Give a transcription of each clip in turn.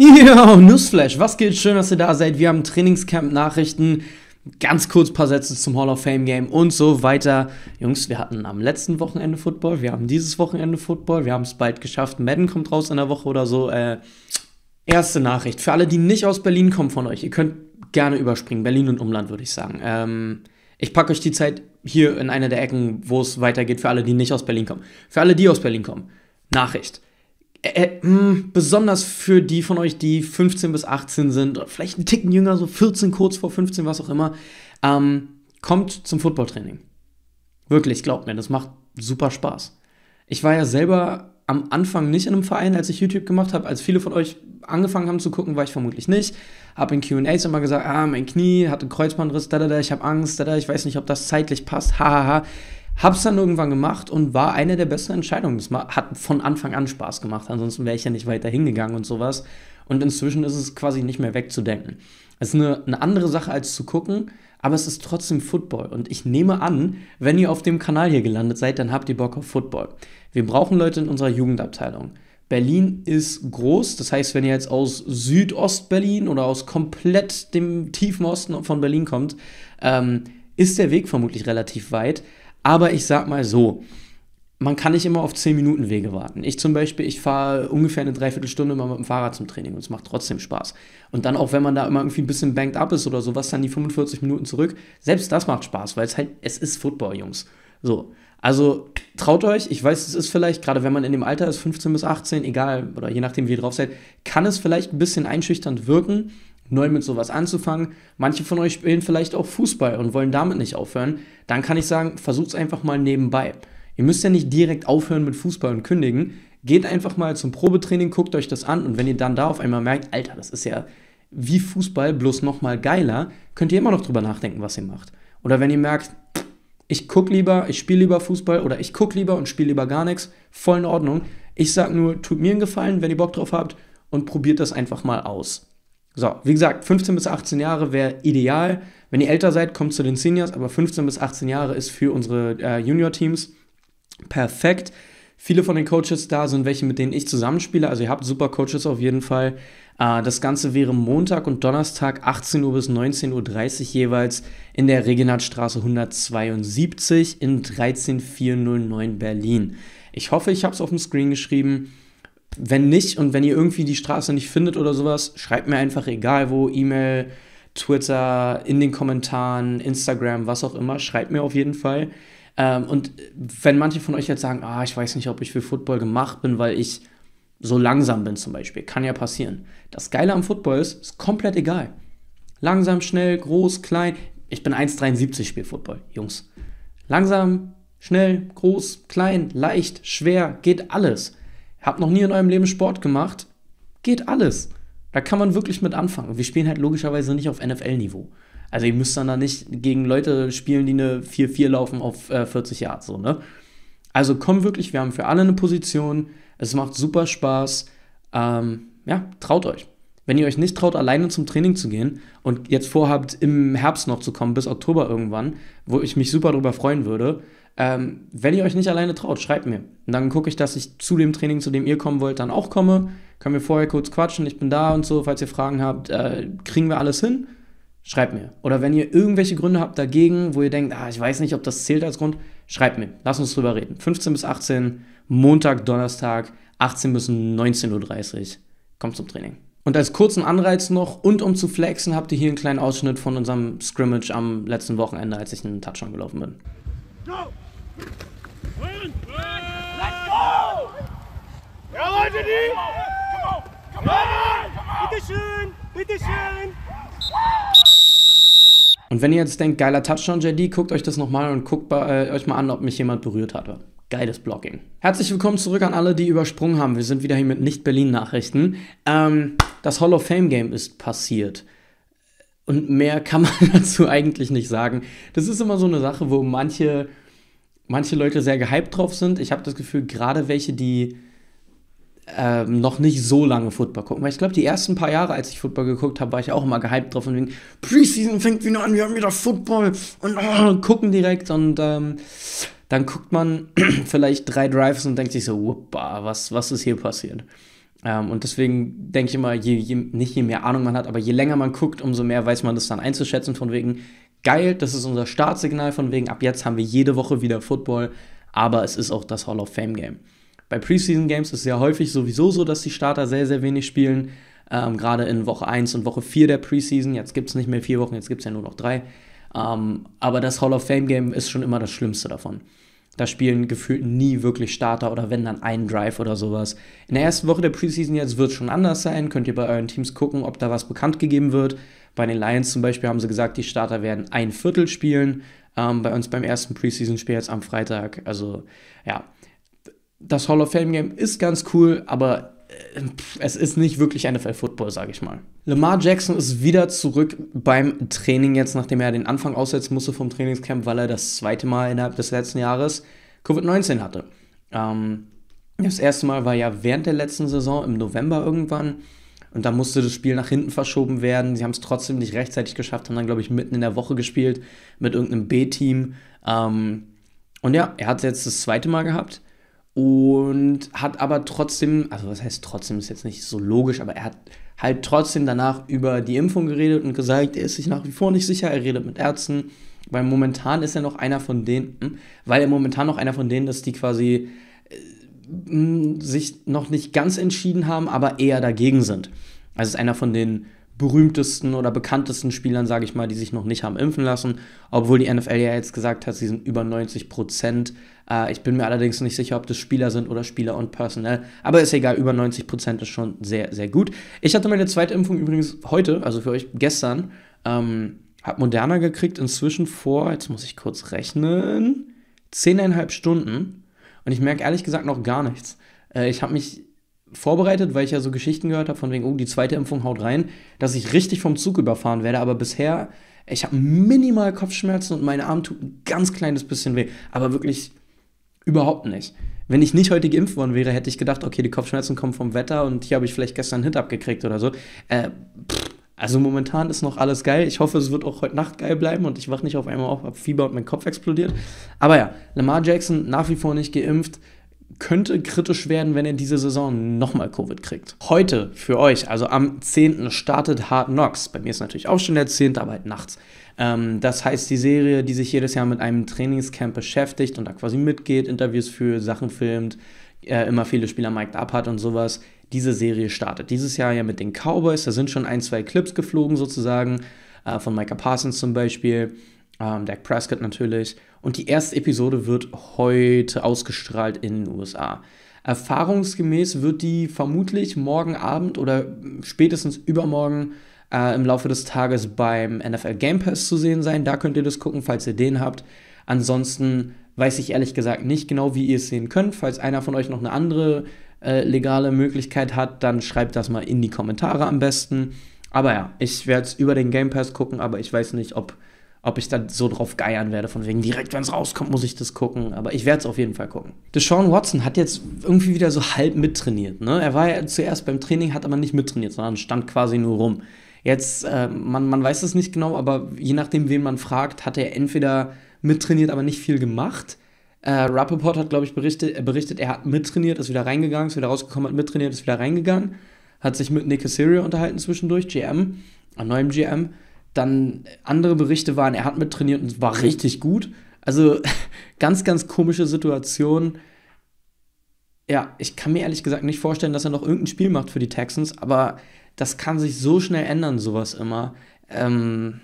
Yo, Newsflash, was geht? Schön, dass ihr da seid. Wir haben Trainingscamp-Nachrichten, ganz kurz ein paar Sätze zum Hall of Fame-Game und so weiter. Jungs, wir hatten am letzten Wochenende Football, wir haben dieses Wochenende Football, wir haben es bald geschafft. Madden kommt raus in der Woche oder so. Äh, erste Nachricht, für alle, die nicht aus Berlin kommen von euch, ihr könnt gerne überspringen, Berlin und Umland würde ich sagen. Ähm, ich packe euch die Zeit hier in eine der Ecken, wo es weitergeht, für alle, die nicht aus Berlin kommen. Für alle, die aus Berlin kommen, Nachricht. Äh, mh, äh, hm, besonders für die von euch, die 15 bis 18 sind, vielleicht einen Ticken jünger, so 14, kurz vor 15, was auch immer, ähm, kommt zum Footballtraining. Wirklich, glaubt mir, das macht super Spaß. Ich war ja selber am Anfang nicht in einem Verein, als ich YouTube gemacht habe. Als viele von euch angefangen haben zu gucken, war ich vermutlich nicht. Habe in QAs immer gesagt, ah, mein Knie hat einen Kreuzbandriss, da, da, da, ich habe Angst, da, da, ich weiß nicht, ob das zeitlich passt, hahaha. Ha, ha. Hab's dann irgendwann gemacht und war eine der besten Entscheidungen. Das hat von Anfang an Spaß gemacht, ansonsten wäre ich ja nicht weiter hingegangen und sowas. Und inzwischen ist es quasi nicht mehr wegzudenken. Es ist eine, eine andere Sache als zu gucken, aber es ist trotzdem Football. Und ich nehme an, wenn ihr auf dem Kanal hier gelandet seid, dann habt ihr Bock auf Football. Wir brauchen Leute in unserer Jugendabteilung. Berlin ist groß, das heißt, wenn ihr jetzt aus Südost-Berlin oder aus komplett dem tiefen Osten von Berlin kommt, ähm, ist der Weg vermutlich relativ weit. Aber ich sag mal so, man kann nicht immer auf 10-Minuten-Wege warten. Ich zum Beispiel, ich fahre ungefähr eine Dreiviertelstunde mal mit dem Fahrrad zum Training und es macht trotzdem Spaß. Und dann auch, wenn man da immer irgendwie ein bisschen banked up ist oder sowas, dann die 45 Minuten zurück. Selbst das macht Spaß, weil es halt, es ist Football, Jungs. So. Also traut euch, ich weiß, es ist vielleicht, gerade wenn man in dem Alter ist, 15 bis 18, egal, oder je nachdem, wie ihr drauf seid, kann es vielleicht ein bisschen einschüchternd wirken, neu mit sowas anzufangen. Manche von euch spielen vielleicht auch Fußball und wollen damit nicht aufhören. Dann kann ich sagen, versucht es einfach mal nebenbei. Ihr müsst ja nicht direkt aufhören mit Fußball und kündigen. Geht einfach mal zum Probetraining, guckt euch das an und wenn ihr dann da auf einmal merkt, Alter, das ist ja wie Fußball, bloß nochmal geiler, könnt ihr immer noch drüber nachdenken, was ihr macht. Oder wenn ihr merkt, ich gucke lieber, ich spiele lieber Fußball oder ich gucke lieber und spiele lieber gar nichts, voll in Ordnung. Ich sage nur, tut mir einen Gefallen, wenn ihr Bock drauf habt und probiert das einfach mal aus. So, wie gesagt, 15 bis 18 Jahre wäre ideal. Wenn ihr älter seid, kommt zu den Seniors, aber 15 bis 18 Jahre ist für unsere äh, Junior-Teams perfekt. Viele von den Coaches da sind welche, mit denen ich zusammenspiele. Also ihr habt super Coaches auf jeden Fall. Äh, das Ganze wäre Montag und Donnerstag 18 Uhr bis 19.30 Uhr jeweils in der Regenhardtstraße 172 in 13409 Berlin. Ich hoffe, ich habe es auf dem Screen geschrieben. Wenn nicht und wenn ihr irgendwie die Straße nicht findet oder sowas, schreibt mir einfach egal wo, E-Mail, Twitter, in den Kommentaren, Instagram, was auch immer, schreibt mir auf jeden Fall. Ähm, und wenn manche von euch jetzt sagen, ah, ich weiß nicht, ob ich für Football gemacht bin, weil ich so langsam bin zum Beispiel, kann ja passieren. Das Geile am Football ist, ist komplett egal. Langsam, schnell, groß, klein. Ich bin 1,73, spiel Football, Jungs. Langsam, schnell, groß, klein, leicht, schwer, geht alles habt noch nie in eurem Leben Sport gemacht, geht alles. Da kann man wirklich mit anfangen. Wir spielen halt logischerweise nicht auf NFL-Niveau. Also ihr müsst dann da nicht gegen Leute spielen, die eine 4-4 laufen auf äh, 40 Yards, so, ne? Also komm wirklich, wir haben für alle eine Position. Es macht super Spaß. Ähm, ja, traut euch. Wenn ihr euch nicht traut, alleine zum Training zu gehen und jetzt vorhabt, im Herbst noch zu kommen, bis Oktober irgendwann, wo ich mich super darüber freuen würde, ähm, wenn ihr euch nicht alleine traut, schreibt mir. Und dann gucke ich, dass ich zu dem Training, zu dem ihr kommen wollt, dann auch komme. Können wir vorher kurz quatschen, ich bin da und so, falls ihr Fragen habt, äh, kriegen wir alles hin. Schreibt mir. Oder wenn ihr irgendwelche Gründe habt dagegen, wo ihr denkt, ah, ich weiß nicht, ob das zählt als Grund, schreibt mir. Lass uns drüber reden. 15 bis 18, Montag, Donnerstag, 18 bis 19.30 Uhr. Kommt zum Training. Und als kurzen Anreiz noch und um zu flexen, habt ihr hier einen kleinen Ausschnitt von unserem Scrimmage am letzten Wochenende, als ich einen Touchdown gelaufen bin. Go! Und wenn ihr jetzt denkt, geiler Touchdown, JD, guckt euch das nochmal und guckt bei, äh, euch mal an, ob mich jemand berührt hatte. Geiles Blocking. Herzlich willkommen zurück an alle, die übersprungen haben. Wir sind wieder hier mit Nicht-Berlin-Nachrichten. Ähm, das Hall of Fame-Game ist passiert. Und mehr kann man dazu eigentlich nicht sagen. Das ist immer so eine Sache, wo manche manche Leute sehr gehypt drauf sind. Ich habe das Gefühl, gerade welche, die ähm, noch nicht so lange Football gucken. Weil ich glaube, die ersten paar Jahre, als ich Football geguckt habe, war ich auch immer gehypt drauf und wegen Preseason fängt wieder an, wir haben wieder Football und oh, gucken direkt und ähm, dann guckt man vielleicht drei Drives und denkt sich so, wuppa, was, was ist hier passiert? Ähm, und deswegen denke ich immer, je, je, nicht je mehr Ahnung man hat, aber je länger man guckt, umso mehr weiß man das dann einzuschätzen, von wegen, geil, das ist unser Startsignal von wegen, ab jetzt haben wir jede Woche wieder Football, aber es ist auch das Hall of Fame Game. Bei Preseason Games ist es ja häufig sowieso so, dass die Starter sehr, sehr wenig spielen. Ähm, Gerade in Woche 1 und Woche 4 der Preseason. Jetzt gibt es nicht mehr vier Wochen, jetzt gibt es ja nur noch drei. Ähm, aber das Hall of Fame Game ist schon immer das Schlimmste davon. Da spielen gefühlt nie wirklich Starter oder wenn dann ein Drive oder sowas. In der ersten Woche der Preseason jetzt wird es schon anders sein. Könnt ihr bei euren Teams gucken, ob da was bekannt gegeben wird. Bei den Lions zum Beispiel haben sie gesagt, die Starter werden ein Viertel spielen. Ähm, bei uns beim ersten Preseason-Spiel jetzt am Freitag. Also ja, das Hall of Fame Game ist ganz cool, aber äh, es ist nicht wirklich NFL Football, sage ich mal. Lamar Jackson ist wieder zurück beim Training jetzt, nachdem er den Anfang aussetzen musste vom Trainingscamp, weil er das zweite Mal innerhalb des letzten Jahres Covid-19 hatte. Ähm, das erste Mal war ja während der letzten Saison im November irgendwann und da musste das Spiel nach hinten verschoben werden. Sie haben es trotzdem nicht rechtzeitig geschafft, haben dann, glaube ich, mitten in der Woche gespielt mit irgendeinem B-Team. Ähm, und ja, er hat es jetzt das zweite Mal gehabt und hat aber trotzdem, also was heißt trotzdem, ist jetzt nicht so logisch, aber er hat halt trotzdem danach über die Impfung geredet und gesagt, er ist sich nach wie vor nicht sicher, er redet mit Ärzten, weil momentan ist er noch einer von denen, hm, weil er momentan noch einer von denen ist, die quasi äh, hm, sich noch nicht ganz entschieden haben, aber eher dagegen sind. Also ist einer von den berühmtesten oder bekanntesten Spielern, sage ich mal, die sich noch nicht haben impfen lassen, obwohl die NFL ja jetzt gesagt hat, sie sind über 90 Prozent äh, ich bin mir allerdings nicht sicher, ob das Spieler sind oder Spieler und Personal. Aber ist egal, über 90% ist schon sehr, sehr gut. Ich hatte meine zweite Impfung übrigens heute, also für euch gestern. Ähm, hab Moderna gekriegt, inzwischen vor, jetzt muss ich kurz rechnen, 10,5 Stunden. Und ich merke ehrlich gesagt noch gar nichts. Äh, ich habe mich vorbereitet, weil ich ja so Geschichten gehört habe, von wegen, oh, die zweite Impfung haut rein, dass ich richtig vom Zug überfahren werde. Aber bisher, ich habe minimal Kopfschmerzen und mein Arm tut ein ganz kleines bisschen weh. Aber wirklich Überhaupt nicht. Wenn ich nicht heute geimpft worden wäre, hätte ich gedacht, okay, die Kopfschmerzen kommen vom Wetter und hier habe ich vielleicht gestern einen Hit abgekriegt oder so. Äh, pff, also momentan ist noch alles geil. Ich hoffe, es wird auch heute Nacht geil bleiben und ich wache nicht auf einmal auf, habe Fieber und mein Kopf explodiert. Aber ja, Lamar Jackson nach wie vor nicht geimpft. Könnte kritisch werden, wenn er diese Saison nochmal Covid kriegt. Heute für euch, also am 10. startet Hard Knocks. Bei mir ist natürlich auch schon der 10., aber halt nachts. Ähm, das heißt, die Serie, die sich jedes Jahr mit einem Trainingscamp beschäftigt und da quasi mitgeht, Interviews führt, Sachen filmt, äh, immer viele Spieler mic'd up hat und sowas, diese Serie startet. Dieses Jahr ja mit den Cowboys, da sind schon ein, zwei Clips geflogen sozusagen, äh, von Micah Parsons zum Beispiel, ähm, Dak Prescott natürlich. Und die erste Episode wird heute ausgestrahlt in den USA. Erfahrungsgemäß wird die vermutlich morgen Abend oder spätestens übermorgen äh, im Laufe des Tages beim NFL Game Pass zu sehen sein. Da könnt ihr das gucken, falls ihr den habt. Ansonsten weiß ich ehrlich gesagt nicht genau, wie ihr es sehen könnt. Falls einer von euch noch eine andere äh, legale Möglichkeit hat, dann schreibt das mal in die Kommentare am besten. Aber ja, ich werde es über den Game Pass gucken, aber ich weiß nicht, ob, ob ich da so drauf geiern werde, von wegen direkt, wenn es rauskommt, muss ich das gucken. Aber ich werde es auf jeden Fall gucken. Deshaun Watson hat jetzt irgendwie wieder so halb mittrainiert. Ne? Er war ja zuerst beim Training, hat aber nicht mittrainiert, sondern stand quasi nur rum. Jetzt, äh, man, man weiß es nicht genau, aber je nachdem, wen man fragt, hat er entweder mittrainiert, aber nicht viel gemacht. Äh, Rappaport hat, glaube ich, berichtet, äh, berichtet, er hat mittrainiert, ist wieder reingegangen, ist wieder rausgekommen, hat mittrainiert, ist wieder reingegangen. Hat sich mit Nick Casario unterhalten zwischendurch, GM, an neuem GM. Dann andere Berichte waren, er hat mittrainiert und war richtig gut. Also ganz, ganz komische Situation. Ja, ich kann mir ehrlich gesagt nicht vorstellen, dass er noch irgendein Spiel macht für die Texans, aber das kann sich so schnell ändern, sowas immer. Ähm,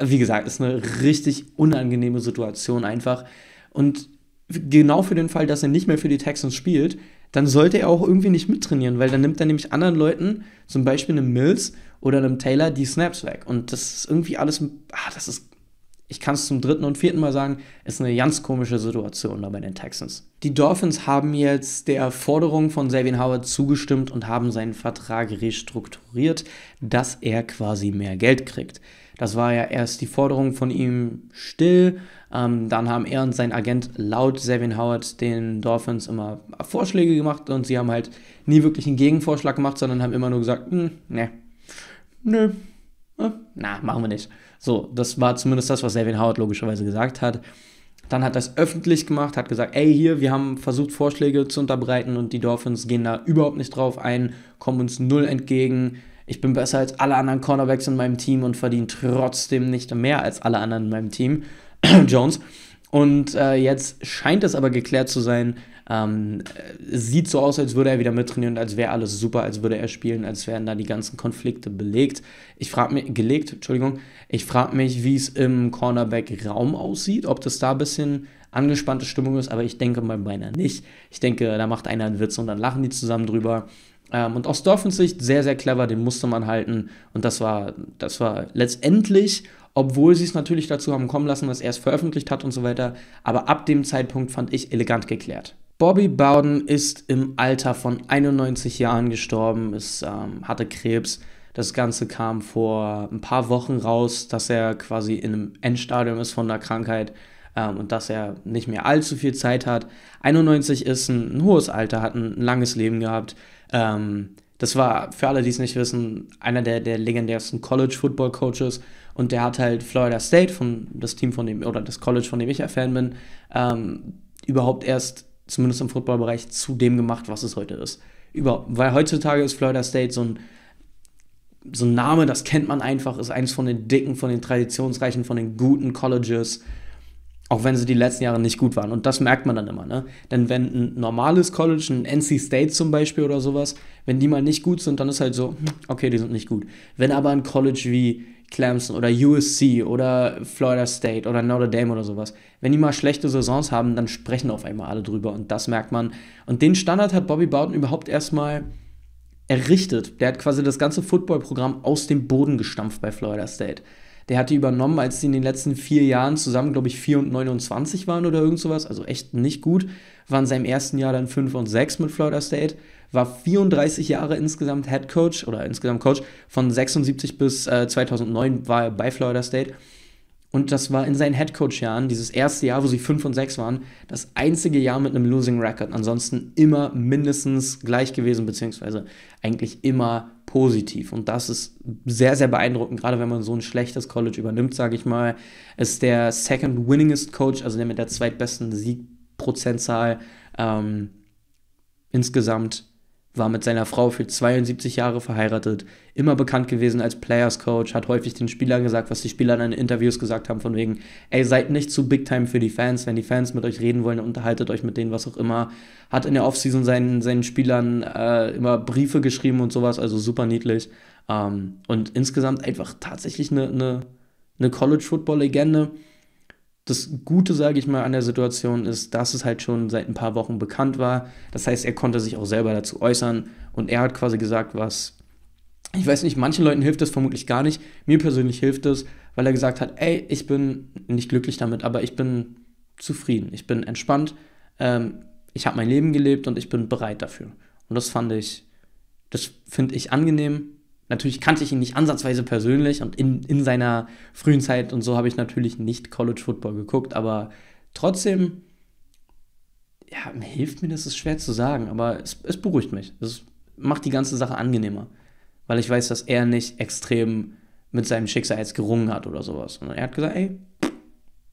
wie gesagt, ist eine richtig unangenehme Situation einfach. Und genau für den Fall, dass er nicht mehr für die Texans spielt, dann sollte er auch irgendwie nicht mittrainieren, weil dann nimmt er nämlich anderen Leuten, zum Beispiel einem Mills oder einem Taylor, die Snaps weg. Und das ist irgendwie alles, ah, das ist ich kann es zum dritten und vierten Mal sagen, ist eine ganz komische Situation da bei den Texans. Die Dolphins haben jetzt der Forderung von Xavier Howard zugestimmt und haben seinen Vertrag restrukturiert, dass er quasi mehr Geld kriegt. Das war ja erst die Forderung von ihm still. Ähm, dann haben er und sein Agent laut Xavier Howard den Dolphins immer Vorschläge gemacht und sie haben halt nie wirklich einen Gegenvorschlag gemacht, sondern haben immer nur gesagt, hm, ne, ne, na, machen wir nicht. So, das war zumindest das, was Savin Howard logischerweise gesagt hat. Dann hat er es öffentlich gemacht, hat gesagt, ey, hier, wir haben versucht, Vorschläge zu unterbreiten und die Dolphins gehen da überhaupt nicht drauf ein, kommen uns null entgegen. Ich bin besser als alle anderen Cornerbacks in meinem Team und verdiene trotzdem nicht mehr als alle anderen in meinem Team. Jones. Und äh, jetzt scheint es aber geklärt zu sein, ähm, sieht so aus, als würde er wieder mittrainieren, als wäre alles super, als würde er spielen, als wären da die ganzen Konflikte belegt. Ich frage mich, gelegt, Entschuldigung, ich frage mich, wie es im Cornerback-Raum aussieht, ob das da ein bisschen angespannte Stimmung ist, aber ich denke mal beinahe nicht. Ich denke, da macht einer einen Witz und dann lachen die zusammen drüber. Ähm, und aus Dolphins Sicht sehr, sehr clever, den musste man halten. Und das war, das war letztendlich, obwohl sie es natürlich dazu haben kommen lassen, dass er es veröffentlicht hat und so weiter. Aber ab dem Zeitpunkt fand ich elegant geklärt. Bobby Bowden ist im Alter von 91 Jahren gestorben, ist, ähm, hatte Krebs. Das Ganze kam vor ein paar Wochen raus, dass er quasi in einem Endstadium ist von der Krankheit ähm, und dass er nicht mehr allzu viel Zeit hat. 91 ist ein, ein hohes Alter, hat ein, ein langes Leben gehabt. Ähm, das war, für alle, die es nicht wissen, einer der, der legendärsten College-Football-Coaches. Und der hat halt Florida State, von, das Team von dem, oder das College, von dem ich ein Fan bin, ähm, überhaupt erst zumindest im Footballbereich, zu dem gemacht, was es heute ist. Über, weil heutzutage ist Florida State so ein, so ein Name, das kennt man einfach, ist eines von den dicken, von den traditionsreichen, von den guten Colleges auch wenn sie die letzten Jahre nicht gut waren. Und das merkt man dann immer. Ne? Denn wenn ein normales College, ein NC State zum Beispiel oder sowas, wenn die mal nicht gut sind, dann ist halt so, hm, okay, die sind nicht gut. Wenn aber ein College wie Clemson oder USC oder Florida State oder Notre Dame oder sowas, wenn die mal schlechte Saisons haben, dann sprechen auf einmal alle drüber. Und das merkt man. Und den Standard hat Bobby Bowden überhaupt erstmal errichtet. Der hat quasi das ganze Footballprogramm aus dem Boden gestampft bei Florida State. Der hat die übernommen, als sie in den letzten vier Jahren zusammen, glaube ich, 4 und 29 waren oder irgend sowas. Also echt nicht gut. War in seinem ersten Jahr dann 5 und 6 mit Florida State. War 34 Jahre insgesamt Head Coach oder insgesamt Coach. Von 76 bis äh, 2009 war er bei Florida State. Und das war in seinen Headcoach-Jahren, dieses erste Jahr, wo sie 5 und 6 waren, das einzige Jahr mit einem Losing Record. Ansonsten immer mindestens gleich gewesen, beziehungsweise eigentlich immer positiv. Und das ist sehr, sehr beeindruckend, gerade wenn man so ein schlechtes College übernimmt, sage ich mal. Ist der second winningest Coach, also der mit der zweitbesten Siegprozentzahl ähm, insgesamt war mit seiner Frau für 72 Jahre verheiratet, immer bekannt gewesen als Players Coach, hat häufig den Spielern gesagt, was die Spieler in Interviews gesagt haben, von wegen, ey, seid nicht zu Big Time für die Fans, wenn die Fans mit euch reden wollen, unterhaltet euch mit denen, was auch immer. Hat in der Offseason seinen, seinen Spielern äh, immer Briefe geschrieben und sowas, also super niedlich. Ähm, und insgesamt einfach tatsächlich eine, eine, eine College-Football-Legende. Das Gute, sage ich mal, an der Situation ist, dass es halt schon seit ein paar Wochen bekannt war. Das heißt, er konnte sich auch selber dazu äußern und er hat quasi gesagt, was. Ich weiß nicht, manchen Leuten hilft das vermutlich gar nicht. Mir persönlich hilft es, weil er gesagt hat, ey, ich bin nicht glücklich damit, aber ich bin zufrieden, ich bin entspannt, ähm, ich habe mein Leben gelebt und ich bin bereit dafür. Und das fand ich, das finde ich angenehm Natürlich kannte ich ihn nicht ansatzweise persönlich und in, in seiner frühen Zeit und so habe ich natürlich nicht College Football geguckt, aber trotzdem, ja, hilft mir das, ist schwer zu sagen, aber es, es beruhigt mich. Es macht die ganze Sache angenehmer, weil ich weiß, dass er nicht extrem mit seinem Schicksal jetzt gerungen hat oder sowas. Und er hat gesagt, ey,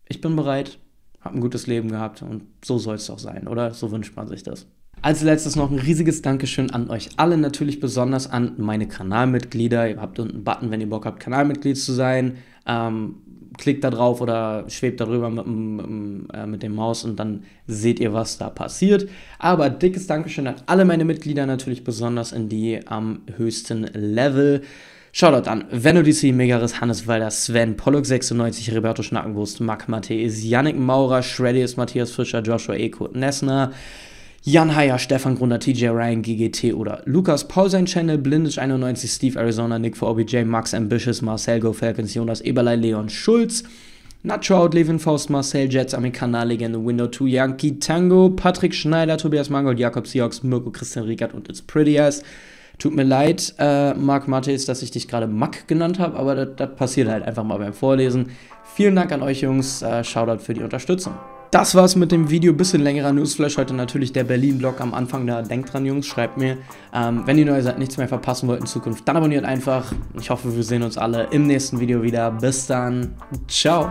ich bin bereit, habe ein gutes Leben gehabt und so soll es doch sein, oder? So wünscht man sich das. Als letztes noch ein riesiges Dankeschön an euch alle, natürlich besonders an meine Kanalmitglieder. Ihr habt unten einen Button, wenn ihr Bock habt, Kanalmitglied zu sein. Ähm, klickt da drauf oder schwebt darüber mit, mit, äh, mit, dem Maus und dann seht ihr, was da passiert. Aber dickes Dankeschön an alle meine Mitglieder, natürlich besonders in die am höchsten Level. Shoutout an Venodici, Megaris, Hannes Walder, Sven, Pollock 96, Roberto Schnackenwurst, Marc Matthäus, Yannick Maurer, Shreddy ist Matthias Fischer, Joshua E. Kurt Nessner, Jan Haier, Stefan Gruner, TJ Ryan, GGT oder Lukas Paul sein Channel, Blindisch91, Steve Arizona, Nick for OBJ, Max Ambitious, Marcel Go Falcons, Jonas Eberlei, Leon Schulz, Nacho Levin Faust, Marcel Jets, Amerikanerlegende, Window 2, Yankee Tango, Patrick Schneider, Tobias Mangold, Jakob Seahawks, Mirko Christian Riegert und It's Pretty Ass. Tut mir leid, äh, Marc Matthes, dass ich dich gerade Mack genannt habe, aber das passiert halt einfach mal beim Vorlesen. Vielen Dank an euch Jungs, äh, Shoutout für die Unterstützung. Das war's mit dem Video. Bisschen längerer Newsflash heute natürlich der Berlin-Blog am Anfang. Da denkt dran, Jungs, schreibt mir. Ähm, wenn ihr neu seid, nichts mehr verpassen wollt in Zukunft, dann abonniert einfach. Ich hoffe, wir sehen uns alle im nächsten Video wieder. Bis dann. Ciao.